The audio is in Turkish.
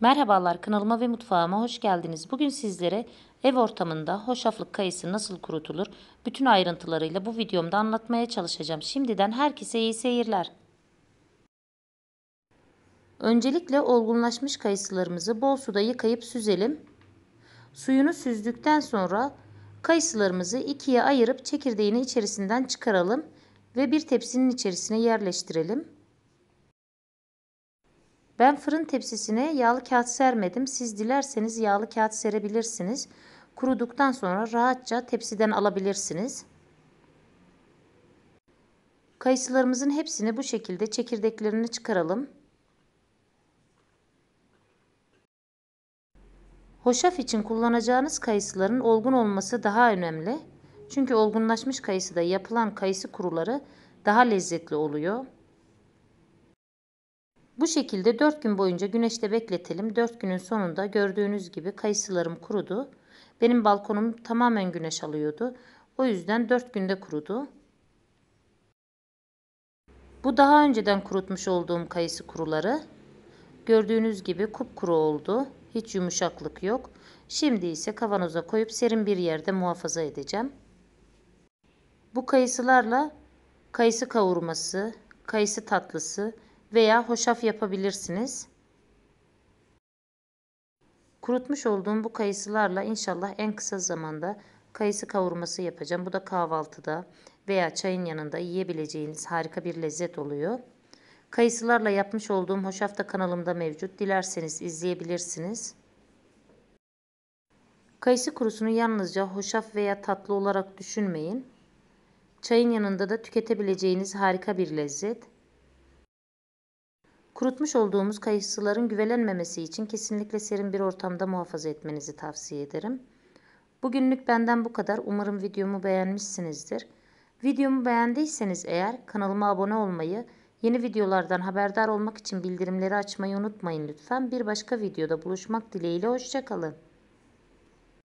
Merhabalar kanalıma ve mutfağıma hoş geldiniz. Bugün sizlere ev ortamında hoşaflık kayısı nasıl kurutulur bütün ayrıntılarıyla bu videomda anlatmaya çalışacağım. Şimdiden herkese iyi seyirler. Öncelikle olgunlaşmış kayısılarımızı bol suda yıkayıp süzelim. Suyunu süzdükten sonra kayısılarımızı ikiye ayırıp çekirdeğini içerisinden çıkaralım ve bir tepsinin içerisine yerleştirelim. Ben fırın tepsisine yağlı kağıt sermedim. Siz dilerseniz yağlı kağıt serebilirsiniz. Kuruduktan sonra rahatça tepsiden alabilirsiniz. Kayısılarımızın hepsini bu şekilde çekirdeklerini çıkaralım. Hoşaf için kullanacağınız kayısıların olgun olması daha önemli. Çünkü olgunlaşmış kayısıda yapılan kayısı kuruları daha lezzetli oluyor. Bu şekilde 4 gün boyunca güneşte bekletelim. 4 günün sonunda gördüğünüz gibi kayısılarım kurudu. Benim balkonum tamamen güneş alıyordu. O yüzden 4 günde kurudu. Bu daha önceden kurutmuş olduğum kayısı kuruları. Gördüğünüz gibi kupkuru oldu. Hiç yumuşaklık yok. Şimdi ise kavanoza koyup serin bir yerde muhafaza edeceğim. Bu kayısılarla kayısı kavurması, kayısı tatlısı, veya hoşaf yapabilirsiniz. Kurutmuş olduğum bu kayısılarla inşallah en kısa zamanda kayısı kavurması yapacağım. Bu da kahvaltıda veya çayın yanında yiyebileceğiniz harika bir lezzet oluyor. Kayısılarla yapmış olduğum hoşaf da kanalımda mevcut. Dilerseniz izleyebilirsiniz. Kayısı kurusunu yalnızca hoşaf veya tatlı olarak düşünmeyin. Çayın yanında da tüketebileceğiniz harika bir lezzet. Kurutmuş olduğumuz kayısıların güvelenmemesi için kesinlikle serin bir ortamda muhafaza etmenizi tavsiye ederim. Bugünlük benden bu kadar. Umarım videomu beğenmişsinizdir. Videomu beğendiyseniz eğer kanalıma abone olmayı, yeni videolardan haberdar olmak için bildirimleri açmayı unutmayın lütfen. Bir başka videoda buluşmak dileğiyle hoşçakalın.